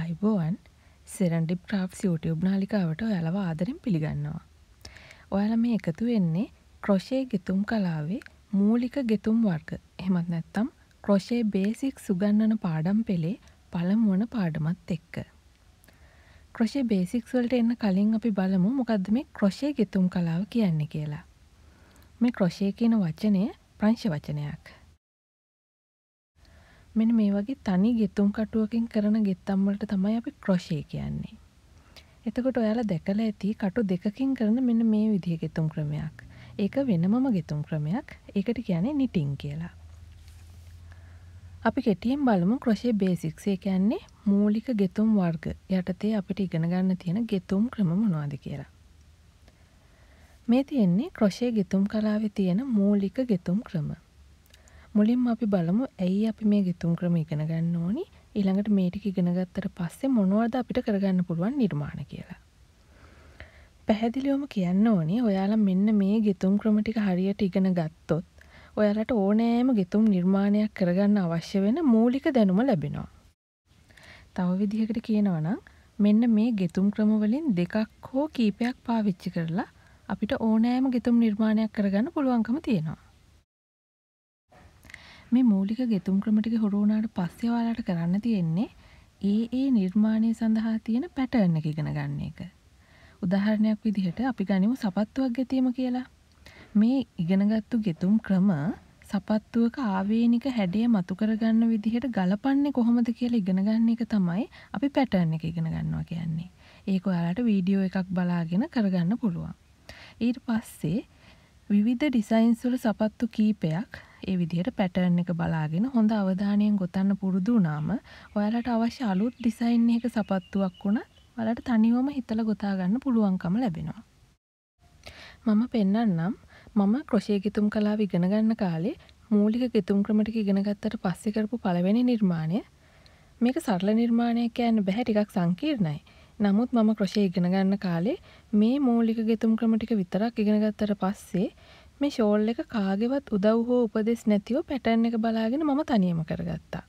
අයිබෝවන් සෙරන්ඩිප් ක්‍රාප් YouTube නාලිකාවට ඔයාලව ආදරෙන් පිළිගන්නවා. ඔයාල මේ එකතු වෙන්නේ ක්‍රොෂේ ගෙතුම් කලාවේ මූලික ගෙතුම් වර්ග එහෙමත් නැත්තම් ක්‍රොෂේ බේසික් සුගන්නන පාඩම් පෙළේ පළමුුවන පාඩමත් එක්ක. ක්‍රොෂේ බේසික්ස්වලට එන්න කලින් අපි බලමු මොකක්ද මේ ක්‍රොෂේ ගෙතුම් කලාව කියන්නේ කියලා. මේ ක්‍රොෂය කියන වචනය ප්‍රංශ වචනයක්. මෙන්න මේ වගේ තනි ගෙතුම් කටුවකින් කරන ගෙත්තම් වලට තමයි අපි ක්‍රොෂේ කියන්නේ. එතකොට ඔයාලා දැකලා ඇති කටු දෙකකින් කරන මෙන්න මේ විදිහ ගෙතුම් ක්‍රමයක්. ඒක වෙනමම ගෙතුම් ක්‍රමයක්. ඒකට කියන්නේ නිටින් කියලා. අපි කෙටියෙන් බලමු ක්‍රොෂේ බේසික්ස් ඒ කියන්නේ මූලික ගෙතුම් වර්ග යටතේ අපිට ඉගෙන ගන්න තියෙන ගෙතුම් ක්‍රම මොනවද කියලා. මේ තියෙන්නේ ක්‍රොෂේ ගෙතුම් කලාවේ තියෙන මූලික ගෙතුම් ක්‍රම. මුලින්ම අපි බලමු ඇයි අපි මේ ගිතුම් ක්‍රම ඉගෙන ගන්න ඕනි ඊළඟට මේටික ඉගෙනගත්තට පස්සේ මොනවද අපිට කරගන්න පුළුවන් නිර්මාණ කියලා. පැහැදිලිවම කියන්න ඕනි ඔයාලා මෙන්න මේ ගිතුම් ක්‍රම ටික හරියට ඉගෙන ගත්තොත් ඔයාලට ඕනෑම ගිතුම් නිර්මාණයක් කරගන්න අවශ්‍ය වෙන මූලික දැනුම ලැබෙනවා. තව විදිහකට කියනවනම් මෙන්න මේ ගෙතුම් ක්‍රමවලින් දෙකක් හෝ කීපයක් පාවිච්චි කරලා අපිට ඕනෑම ගෙතුම් නිර්මාණයක් කරගන්න පුළුවන්කම තියෙනවා. මේ මූලික ගෙතුම් ක්‍රමටික හොරුණාට පස්සේ ඔයාලට කරන්න තියෙන්නේ ඒ ඒ නිර්මාණය සඳහා තියෙන පැටර්න් එක ඉගෙන ගන්න එක. උදාහරණයක් විදිහට අපි ගනිමු සපත්තුවක් ගැතීම කියලා. මේ ඉගෙනගත්තු ගෙතුම් ක්‍රම සපත්තුවක ආවේනික හැඩය මතු කරගන්න විදිහට ගලපන්නේ කොහොමද කියලා ඉගෙන ගන්න එක තමයි අපි පැටර්න් එක ඉගෙන ගන්නවා කියන්නේ. ඒක ඔයාලට වීඩියෝ එකක් බලාගෙන කරගන්න පුළුවන්. ඊට පස්සේ විවිධ ඩිසයින්ස් වල සපත්තු කීපයක් ඒ විදිහට පැටර්න් එක බලාගෙන හොඳ අවධානයෙන් ගොතන්න පුරුදු වුණාම ඔයාලට අවශ්‍ය අලුත් ඩිසයින් එක සපත්තුවක් වුණත් ඔයාලට තනිවම හිතලා ගොතා ගන්න පුළුවන්කම ලැබෙනවා. මම පෙන්වන්නම් මම ක්‍රොෂේ ගිතුම් කලාව ඉගෙන ගන්න කාලේ මූලික ගිතුම් ක්‍රම ටික ඉගෙන ගත්තට පස්සේ කරපු පළවෙනි නිර්මාණය මේක සරල නිර්මාණයක් කියන්න බෑ ටිකක් සංකීර්ණයි. නමුත් මම ක්‍රොෂේ ඉගෙන ගන්න කාලේ මේ මූලික ගෙතුම් ක්‍රම ටික විතරක් ඉගෙන ගත්තට පස්සේ මේ ෂෝල් එක කාගෙවත් උදව් හෝ උපදෙස් නැතිව පැටර්න් එක බලාගෙන මම තනියම කරගත්තා.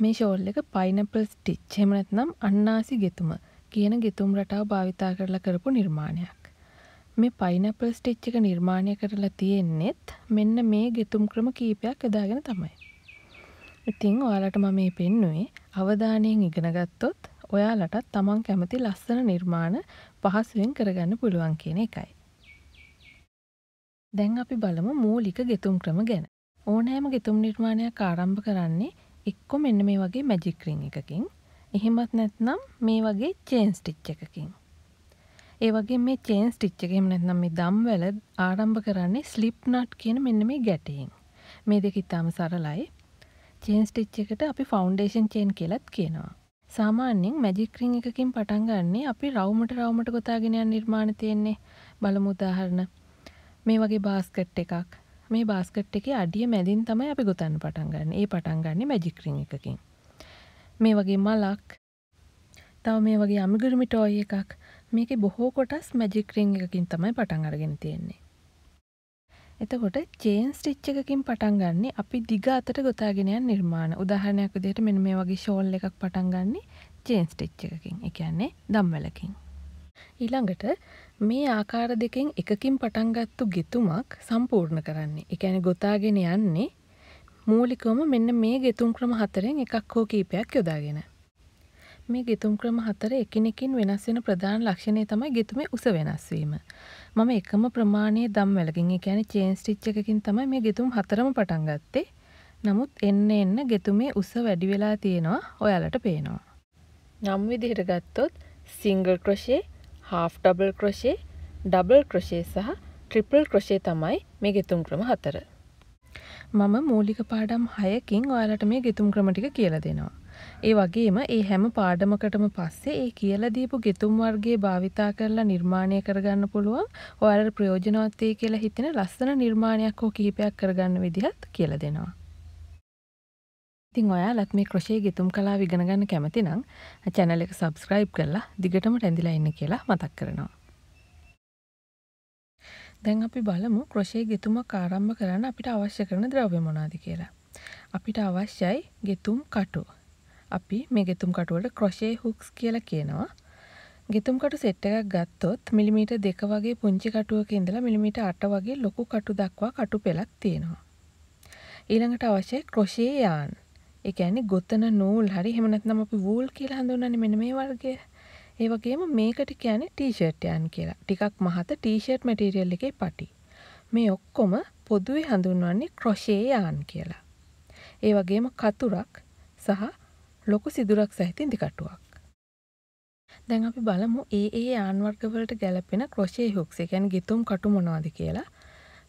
මේ ෂෝල් එක පයිනපල් ස්ටිච් එහෙම නැත්නම් අන්නාසි ගෙතුම කියන ගෙතුම් රටාව භාවිතා කරලා කරපු නිර්මාණයක්. මේ පයිනපල් ස්ටිච් එක නිර්මාණය කරලා තියෙන්නෙත් මෙන්න මේ ගෙතුම් ක්‍රම කීපයක් යදාගෙන තමයි. ඉතින් ඔයාලට මම මේ පෙන්නුවේ අවධානයෙන් ඉගෙන ගත්තොත් ඔයාලටත් තමන් කැමති ලස්සන නිර්මාණ පහසුවෙන් කරගන්න පුළුවන් කියන එකයි. දැන් අපි බලමු මූලික ගෙතුම් ක්‍රම ගැන. ඕනෑම ගෙතුම් නිර්මාණයක් ආරම්භ කරන්නේ එක්කො මෙන්න මේ වගේ මැජික් රින් එකකින්. එහෙමත් නැත්නම් මේ වගේ චේන් ස්ටිච් එකකින්. ඒ වගේ මේ චේන් ස්ටිච් එක එහෙම නැත්නම් මේ දම්වැල ආරම්භ කරන්නේ ස්ලිප් නට් කියන මෙන්න මේ ගැටයෙන්. මේ දෙක ඉතාම සරලයි. චේන් ස්ටිච් එකට අපි ෆවුන්ඩේෂන් චේන් කියලත් කියනවා. සාමාන්‍යයෙන් මැජික් රින් එකකින් පටන් ගන්නේ අපි රවුමට රවුමට ගොතාගෙන යන නිර්මාණ තියෙන්නේ. බලමු උදාහරණ මේ වගේ බාස්කට් එකක් මේ බාස්කට් එකේ අඩිය මැදින් තමයි අපි ගොතන්න පටන් ගන්න ඒ පටන් ගන්නේ මැජික් රින් එකකින් මේ වගේ මලක් තව මේ වගේ අමිගුරුමි ටෝයි එකක් මේකේ බොහෝ කොටස් මැජික් රින් එකකින් තමයි පටන් අරගෙන තියෙන්නේ. එතකොට චේන් ස්ටිච් එකකින් පටන් ගන්නේ අපි දිග අතට ගොතාගෙන යන නිර්මාණ. උදාහරණයක් විදිහට මෙන්න මේ වගේ ෂෝල් එකක් පටන් ගන්නේ චේන් ස්ටිච් එකකින්. ඒ කියන්නේ දම්වැලකින්. ඊළඟට මේ ආකාර දෙකෙන් එකකින් පටන්ගත්තු ගෙතුමක් සම්පූර්ණ කරන්නේ එකැන ගොතාගෙන යන්නේ මූලිකවම මෙන්න මේ ගෙතුම් ක්‍රම හතරෙන් එකක් හෝ කීපයක් යොදාගෙන. මේ ගෙතුම් ක්‍රම හතර එකනෙකින් වෙනස් වෙන ප්‍රධාන ලක්ෂණය තමයි ගෙතුමේ උස වෙනස්වීම. මම එකම ප්‍රමාණය දම් වැලකින් එකැන චේන්ස්ටිච් එකකින් තමයි මේ ගෙතුම් හතරම පටන් ගත්තේ නමුත් එන්න එන්න ගෙතුමේ උස වැඩි වෙලා තියෙනවා ඔයාලට පේනවා. නම් විදිහට ගත්තොත් single crochet half double crochet double crochet සහ triple crochet තමයි මේ ගෙතුම් ක්‍රම හතර මම මූලික පාඩම් 6කින් ඔයාලට මේ ගෙතුම් ක්‍රම ටික කියලා දෙනවා ඒ වගේම ඒ හැම පාඩමකටම පස්සේ ඒ කියලා දීපු ගෙතුම් වර්ගයේ භාවිතා කරලා නිර්මාණය කරගන්න පුළුවන්. ඔයාලට ප්‍රයෝජනවත් වෙයි කියලා හිතෙන ලස්සන නිර්මාණයක් හෝ කිහිපයක් කරගන්න විදිහත් කියලා දෙනවා. ඉතින් ඔයාලත් මේ ක්‍රෂය ගෙතුම් කලා විගෙනගන්න කැමති නම් චැනල එක සබස්ක්‍රයිබ් කරලා දිගටම රැඳිලා ඉන්න කියලා මතක් කරනවා. දැන් අපි බලමු ක්‍රෂය ගෙතුමක් ආරම්භ කරන්න අපිට අවශ්‍ය කරන ද්‍රව්‍ය මොනාද කියලා. අපිට අවශ්‍යයි ගෙතුම් කටු. අපි මේ ගෙතුම් කටුවට ක්‍රොෂේ හුක්ස් කියලා කියනවා. ගෙතුම්කටු සෙට් එකක් ගත්තොත් මිලිමීට දෙක වගේ පුංචි කටුවක ඉඳලා මිලිමීට අට වගේ ලොකු කටු දක්වා කටු පෙළක් තියෙනවා. ඊළඟට අවශ්‍ය ක්‍රොෂේ යාන්. එකන්නේ ගොත්තන නූල් හරි හෙමනත් නම අපි වූල් කියලා හඳුන්නන්නේ මෙන මේ වර්ගය ඒ වගේම මේකට කියන්නේ ටීෂර්ටයන් කියලා ටිකක් මහත ටීෂර්ට් මැටීරියල් එකේ පටි මේ ඔක්කොම පොදුවේ හඳුන්වන්නේ ක්‍රොෂේයාන් කියලා. ඒ වගේම කතුරක් සහ ලොකු සිදුරක් සහිත ඉදිකටුවක්. දැන් අපි බලමු ඒ ඒ යාන් වර්ගවලට ගැලපෙන ක්‍රොෂේ හුක්ස්, ඒ කියන්නේ ගිතුම් කටු මොනවද කියලා.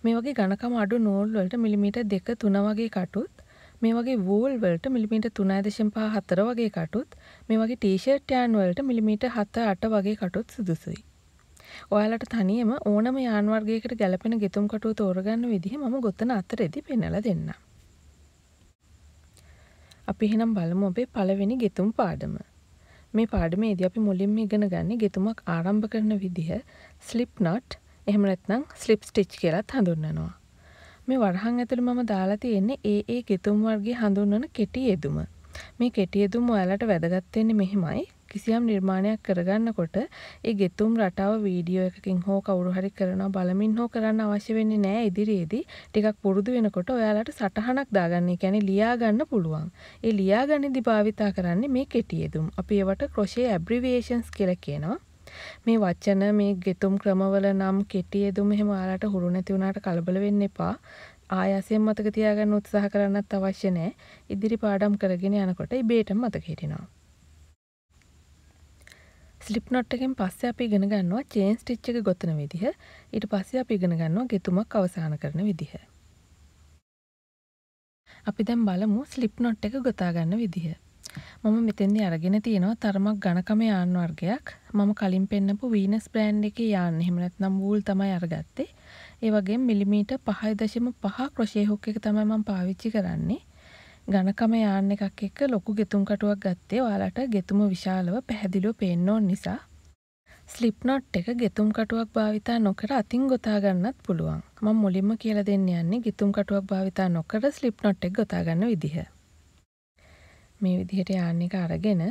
මේ වගේ ඝනකම අඩු නූල් වලට මිලිමීටර් 2 3 වගේ කටුත් මේ වගේ වූල් වලට මිලිමීට තුනෑදශෙන් පහ හතර වගේ කටුත් මේ වගේ ටීෂර්ට් යෑන් වලට මිලිමීට හත අට වගේ කටුත් සුදුසුයි. ඔයාලට තනියම ඕනම යාන්වර්ගයකට ගැලපෙන ගෙතුම් කටුව තෝරගන්න විදිහ මම ගොතන අතරෙදි පෙනල දෙන්න. අපි එහෙනම් බලමු ඔබේ පළවෙනි ගෙතුම් පාඩම. මේ පාඩමේදී අපි මුලින්ම ඉගෙන ගන්නේ ගෙතුමක් ආරම්භ කරන විදිහ ස්ලිප් නොට් එහෙම නැත්නම් ස්ලිප් ස්ටිච් කියලත් හඳුන්වනවා. මේ වරහන් ඇතුළේ මම දාලා තියෙන්නේ ඒ ඒ ගෙතුම් වර්ගයේ හඳුන්වන කෙටි යෙදුම. මේ කෙටි යෙදුම ඔයාලට වැදගත් වෙන්නේ මෙහිමයි. කිසියම් නිර්මාණයක් කරගන්නකොට ඒ ගෙතුම් රටාව වීඩියෝ එකකින් හෝ කවුරු හරි කරනවා බලමින් හෝ කරන්න අවශ්‍ය වෙන්නේ නැහැ ඉදිරියේදී ටිකක් පුරුදු වෙනකොට ඔයාලට සටහනක් දාගන්න ඒ කියන්නේ ලියා ගන්න පුළුවන්. ඒ ලියා ගනිද්දි භාවිතා කරන්නේ මේ කෙටි යෙදුම්. අපි ඒවට ක්‍රොෂේ ඇබ්‍රිවියේෂන්ස් කියලා කියනවා. මේ වචන මේ ගෙතුම් ක්‍රමවල නම් කෙටි එදුම එහෙම ඔයාලට හුරු නැති වුණාට කලබල වෙන්න එපා. ආයාසයෙන් මතක තියාගන්න උත්සාහ කරන්නත් අවශ්‍ය නැහැ. ඉදිරි පාඩම් කරගෙන යනකොට ඉබේටම මතක හිටිනවා. ස්ලිප් නොට් එකෙන් පස්සේ අපි ඉගෙන ගන්නවා චේන් ස්ටිච් එක ගොතන විදිහ. ඊට පස්සේ අපි ඉගෙන ගන්නවා ගෙතුමක් අවසන් කරන විදිහ. අපි දැන් බලමු ස්ලිප් නොට් එක ගොතා ගන්න විදිහ. මම මෙතෙන්දි අරගෙන තියෙනවා තරමක් ඝනකම යාන් වර්ගයක්. මම කලින් පෙන්නපු වීනස් බ්‍රෑන්ඩ් එකේ යාන් එහෙම නැත්නම් වූල් තමයි අරගත්තේ. ඒ වගේම මිලිමීටර් 5.5 ක්‍රොෂේ හුක් එක තමයි මම පාවිච්චි කරන්නේ. ඝනකම යාන් එකක් එක්ක ලොකු ගෙතුම් කටුවක් ගත්තේ. ඔයාලට ගෙතුම විශාලව පැහැදිලිව පේන්න ඕන නිසා. ස්ලිප් නොට් එක ගෙතුම් කටුවක් භාවිතා නොකර අතින් ගොතා ගන්නත් පුළුවන්. මම මුලින්ම කියලා දෙන්න යන්නේ ගෙතුම් කටුවක් භාවිතා නොකර ස්ලිප් නොට් එක ගොතා ගන්න විදිහ. මේ විදිහට යාන් එක අරගෙන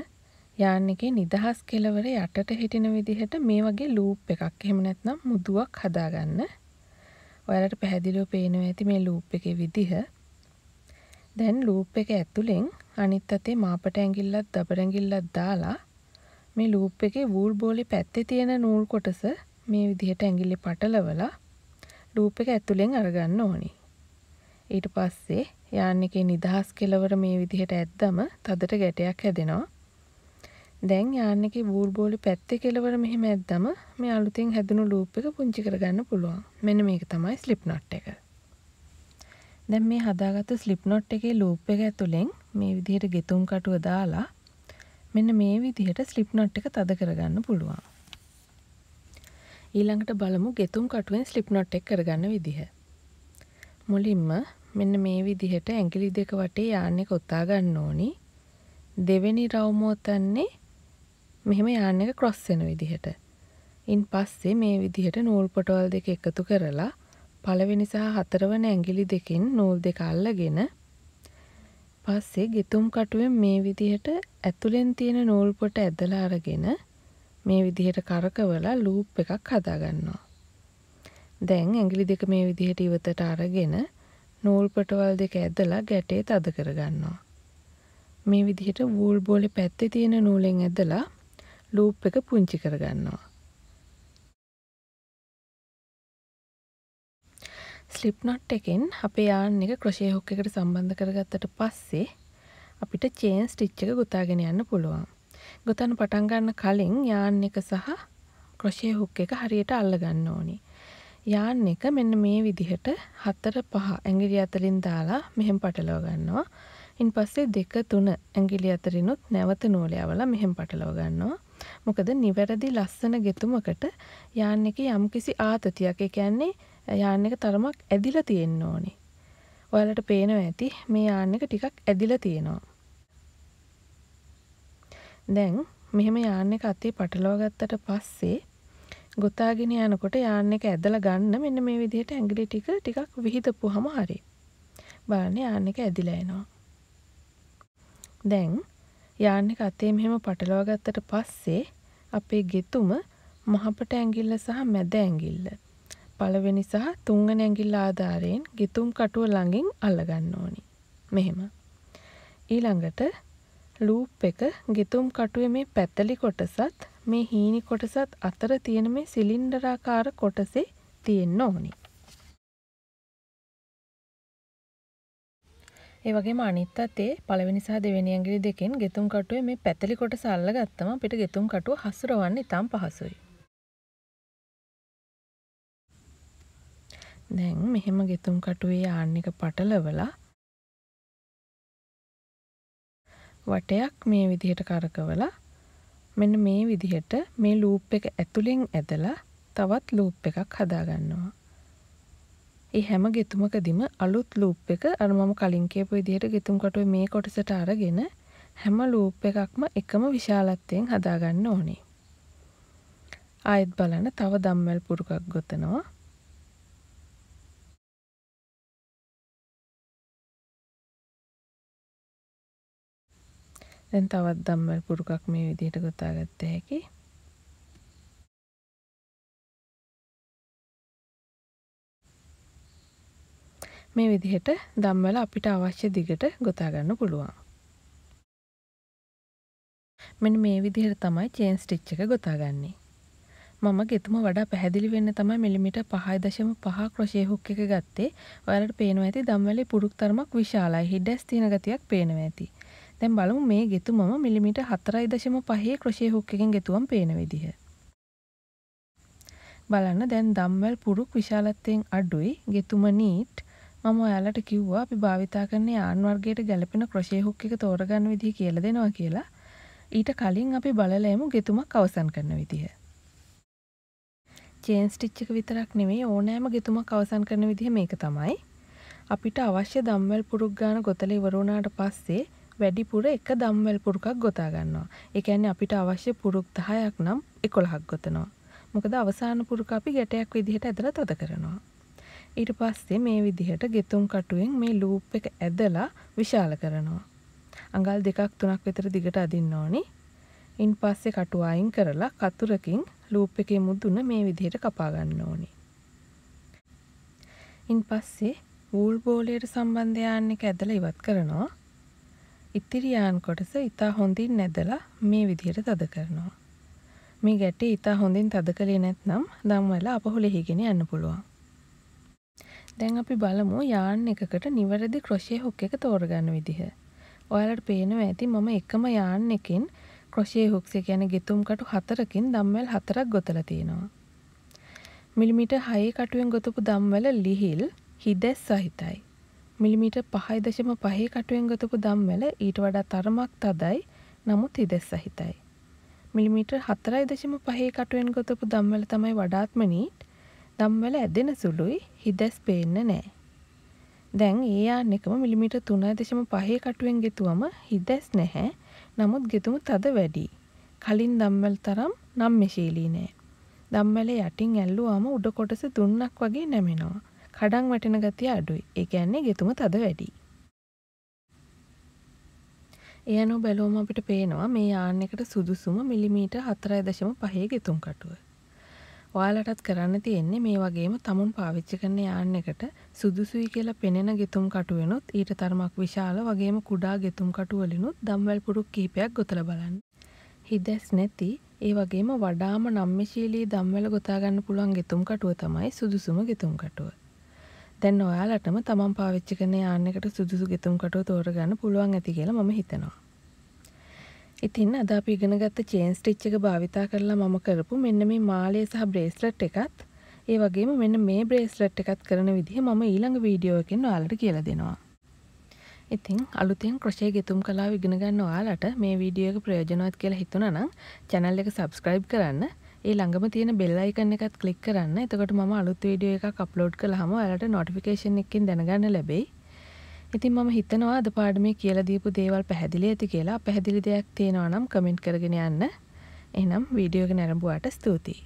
යාන් එකේ නිදහස් කෙලවර යටට හිටින විදිහට මේ වගේ ලූප් එකක් එහෙම නැත්නම් මුදුවක් හදාගන්න. ඔයාලට පැහැදිලිව පේනවා ඇති මේ ලූප් එකේ විදිහ. දැන් ලූප් එක ඇතුලෙන් අනිත් අතේ මාපට ඇඟිල්ලත් දබර ඇඟිල්ලත් දාලා මේ ලූප් එකේ වූල් බෝලේ පැත්තේ තියෙන නූල් කොටස මේ විදිහට ඇඟිල්ලේ පටලවලා ලූප් එක ඇතුලෙන් අරගන්න ඕනේ. ඊට පස්සේ යාන් එකේ නිදහස් කෙලවර මේ විදිහට ඇද්දම තදට ගැටයක් හැදෙනවා. දැන් යාන් එකේ බූර්බෝලි පැත්තේ කෙලවර මෙහෙම ඇද්දම මේ අලුතෙන් හැදුණු ලූප් එක පුංචි කරගන්න පුළුවන්. මෙන්න මේක තමයි ස්ලිප් නොට් එක. දැන් මේ හදාගත්ත ස්ලිප් නොට් එකේ ලූප් එක ඇතුලෙන් මේ විදිහට ගෙතුම් කටුව දාලා මෙන්න මේ විදිහට ස්ලිප් නොට් එක තද කරගන්න පුළුවන්. ඊළඟට බලමු ගෙතුම් කටුවෙන් ස්ලිප් නොට් එක කරගන්න විදිහ. මුලින්ම මෙන්න මේ විදිහට ඇඟිලි දෙක වටේ යාන්නේ කොත්තා ගන්න ඕනි. දෙවෙනි රවුමෝතන්නේ මෙහෙම යාන්න එක ක්‍රොස් වෙන විදිහට. ඉන් පස්සේ මේ විදිහට නූල් පොටවල් දෙක එකතු කරලා පළවෙනි සහ හතරවන ඇඟිලි දෙකෙන් නූල් දෙක අල්ලගෙන පස්සේ ගෙතුම් කටුවෙන් මේ විදිහට ඇතුලෙන් තියෙන නූල් පොට ඇදලා අරගෙන මේ විදිහට කරකවලා ලූප් එකක් හදාගන්නවා. දැන් ඇඟිලි දෙක මේ විදිහට ඉවතට අරගෙන නූල්පටවල් දෙක ඇදලා ගැටේ තද කරගන්නවා. මේ විදිහට වූල් බෝලි පැත්තේ තියෙන නූලෙන් ඇදලා ලූප් එක පුංචි කරගන්නවා. ස්ලිප් නොට් එකෙන් අපේ යාන් එක ක්‍රොෂේ හොක් එකට සම්බන්ධ කරගත්තට පස්සේ අපිට චේන් ස්ටිච් එක ගොතාගෙන යන්න පුළුවන්. ගොතන්න පටන් ගන්න කලින් යාන් එක සහ ක්‍රොෂේ හුක් එක හරියට අල්ලගන්න ඕනේ. යාන් එක මෙන්න මේ විදිහට හතර පහ ඇඟිලි අතරින් දාලා මෙහෙම පටලව ගන්නවා. ඉන් පස්සේ දෙක තුන ඇඟිලි අතරිනුත් නැවත නූල යවලා මෙහෙම පටලව ගන්නවා. මොකද නිවැරදි ලස්සන ගෙතුමකට යාන් එක යම්කිසි ආතතියක්. ඒ කියන්නේ යාන් එක තරමක් ඇදිලා තියෙන්න ඕනේ. ඔයාලට පේනවා ඇති මේ යාන් එක ටිකක් ඇදිලා තියෙනවා. දැන් මෙහෙම යාන් එක අතේ පටලවා ගත්තට පස්සේ ගොතාගෙන යනකොට යාන් එක ඇදලා ගන්න මෙන්න මේ විදිහට ඇඟිලි ටික ටිකක් විහිදපුවම හරි. බලන්න යාන් එක ඇදිලා එනවා. දැන් යාන් එක අතේ මෙහෙම පටලවා ගත්තට පස්සේ අපේ ගෙතුම මහපට ඇඟිල්ල සහ මැද ඇඟිල්ල පළවෙනි සහ තුන්වෙනි ඇඟිල්ල ආධාරයෙන් ගෙතුම් කටුව ළඟින් අල්ලගන්න ඕනි. මෙහෙම. ඊළඟට ලූප් එක ගෙතුම් කටුවේ මේ පැතලි කොටසත් මේ හීනි කොටසත් අතර තියෙන මේ සිලින්ඩරාකාර කොටසේ තියෙන්න ඕනි. ඒ වගේම අනිත් අතේ පළවෙනි සහ දෙවෙනි ඇඟිලි දෙකෙන් ගෙතුම් කටුවේ මේ පැතලි කොටස අල්ලගත්තම අපිට ගෙතුම් කටුව හසුරවන්න ඉතාම පහසුයි. දැන් මෙහෙම ගෙතුම් කටුවේ ආන්නික පටලවලා වටයක් මේ විදිහට කරකවලා මෙන්න මේ විදිහට මේ ලූප් එක ඇතුලෙන් ඇදලා තවත් ලූප් එකක් හදාගන්නවා. ඒ හැම ගෙතුමකදීම අලුත් ලූප් එක අර මම කලින් කියපු විදිහට ගෙතුම් කොටුවේ මේ කොටසට අරගෙන හැම ලූප් එකක්ම එකම විශාලත්වයෙන් හදාගන්න ඕනේ. ආයෙත් බලන්න තව දම්වැල් පුරුකක් ගොතනවා. දැන් තවත් දම්වැල් පුරුකක් මේ විදිහට ගොතාගත්ත හැකි මේ විදිහට දම්වැල අපිට අවශ්‍ය දිගට ගොතා ගන්න පුළුවන් මෙන්න මේ විදිහට තමයි චේන් ස්ටිච් එක ගොතාගන්නේ මම ගෙතුම වඩා පැහැදිලි වෙන්න තමයි මිලිමිට පහයි දශම පහ ක්‍රොෂය හුක් එක ගත්තේ ඔයාලට පේනවා ඇති දම්වැලේ පුරුක් තරමක් විශාලයි හිඩැස් තියෙන ගතියක් පේනවා ඇති දැන් බලමු මේ ගෙතු මම මිලිමීටර් 4.5 ක්‍රොෂේ හුක් එකෙන් ගෙතුවම් පේන විදිහ. බලන්න දැන් දම්වැල් පුරුක් විශාලත්වයෙන් අඩුයි ගෙතුම නීට් මම ඔයාලට කිව්වා අපි භාවිතා කරන යාන් වර්ගයට ගැලපෙන ක්‍රොෂේ හුක් එක තෝරගන්න විදිහ කියලා දෙනවා කියලා. ඊට කලින් අපි බලලා යමු ගෙතුමක් අවසන් කරන විදිහ. චේන් ස්ටිච් එක විතරක් නෙමෙයි ඕනෑම ගෙතුමක් අවසන් කරන විදිහ මේක තමයි. අපිට අවශ්‍ය දම්වැල් පුරුක් ගාන ගොතල ඉවර වුණාට පස්සේ වැඩිපුර එක දම්වැල් පුරුකක් ගොතා ගන්නවා. ඒ කියන්නේ අපිට අවශ්‍ය පුරුක් 10ක් නම් 11ක් ගොතනවා. මොකද අවසාන පුරුක අපි ගැටයක් විදිහට ඇදලා තද කරනවා. ඊට පස්සේ මේ විදිහට ගෙතුම් කටුවෙන් මේ ලූප් එක ඇදලා විශාල කරනවා. අඟල් දෙකක් තුනක් විතර දිගට අදින්න ඕනි. ඉන් පස්සේ කටුව අයින් කරලා කතුරකින් ලූප් එකේ මුදුන මේ විදිහට කපා ගන්න ඕනි. ඉන් පස්සේ වූල් බෝලයට සම්බන්ධ යාන් එක ඇදලා ඉවත් කරනවා. ඉතිරි යාන් කොටස ඉතා හොඳින් නැදලා මේ විදිහට තද කරනවා. මේ ගැටේ ඉතා හොඳින් තද කළේ නැත්නම් දම්වල අපහු ලෙහිගෙන යන්න පුළුවන්. දැන් අපි බලමු යාන් එකකට නිවැරදි ක්‍රොෂය හුක් එක තෝරගන්න විදිහ. ඔයාලට පේනවා ඇති මම එකම යාන් එකෙන් ක්‍රොෂේ හුක්ස ගැන ගෙතුම්කටු හතරකින් දම්වැල් හතරක් ගොතල තියෙනවා. මිලිමිට හයේ කටුවෙන් ගොතපු දම්වල ලිහිල් හිදැස් සහිතයි. මිලිමීට පහයි දශම පහේ කටුවෙන් ගතපු දම්වැල ඊට වඩා තරමක් තදයි නමුත් හිදෙස් සහිතයි. මිලිමීට හතරයි දශම පහේ කටුවෙන් ගොතපු දම්වැල තමයි වඩාත්ම නීට් දම්වැල ඇදෙන සුළුයි හිදැස් පේන්න නෑ. දැන් ඒ ආන්නෙකම මිලිමීට තුනයි දශම පහේ කටුවෙන් ගෙතුවම හිදැස් නැහැ නමුත් ගෙතුම තද වැඩි. කලින් දම්වැල් තරම් නම් මෙශීලී නෑ. දම්වැල යටින් ඇල්ලුවාම උඩ කොටස දුන්නක් වගේ නැමෙනවා. කඩන් වැටෙන ගතිය අඩුයි. ඒ කියන්නේ ගෙතුම තද වැඩි. එය අනුව බැලුවම අපිට පේනවා මේ යාන් එකට සුදුසුම මිලිමීටර් 4.5 ගෙතුම් කටුව. ඔයාලටත් කරන්න තියෙන්නේ මේ වගේම තමුන් පාවිච්චි කරන යාන් එකට සුදුසුයි කියලා පෙනෙන ගෙතුම් කටු වෙනුත් ඊට තරමක් විශාල වගේම කුඩා ගෙතුම් කටු වලිනුත් දම්වැල් පුරුක් කිහිපයක් ගොතලා බලන්න. හිදැස් නැති ඒ වගේම වඩාම නම්මශීලී දම්වල ගොතාගන්න පුළුවන් ගෙතුම් කටුව තමයි සුදුසුම ගෙතුම් කටුව. දැන් ඔයාලටම තමන් පාවිච්චි කරන යානකට සුදුසු ගෙතුම් කටුව තෝරගන්න පුළුවන් ඇති කියලා මම හිතනවා. ඉතින් අද අපි ඉගෙනගත්ත චේන් ස්ටිච් එක භාවිතා කරලා මම කරපු මෙන්න මේ මාලය සහ බ්‍රේස්ලට් එකත් ඒ වගේම මෙන්න මේ බ්‍රේස්ලට් එකත් කරන විදිහ මම ඊළඟ වීඩියෝ එකෙන් ඔයාලට කියලා දෙනවා. ඉතින් අලුතින් ක්‍රෂය ගෙතුම් කලාව ඉගෙන ගන්න ඔයාලට මේ වීඩියෝ එක ප්‍රයෝජනවත් කියලා හිතුණා නම් channel එක subscribe කරන්න ඒ ළඟම තියෙන බෙල් අයිකන් එකත් ක්ලික් කරන්න. එතකොට මම අලුත් වීඩියෝ එකක් අප්ලෝඩ් කළාම ඔයාලට නොටිෆිකේෂන් එකකින් දැනගන්න ලැබෙයි. ඉතින් මම හිතනවා අද පාඩමේ කියලා දීපු දේවල් පැහැදිලි ඇති කියලා. පැහැදිලි දෙයක් තියෙනවා නම් කමෙන්ට් කරගෙන යන්න. එහෙනම් වීඩියෝ එක නැරඹුවාට ස්තුතියි.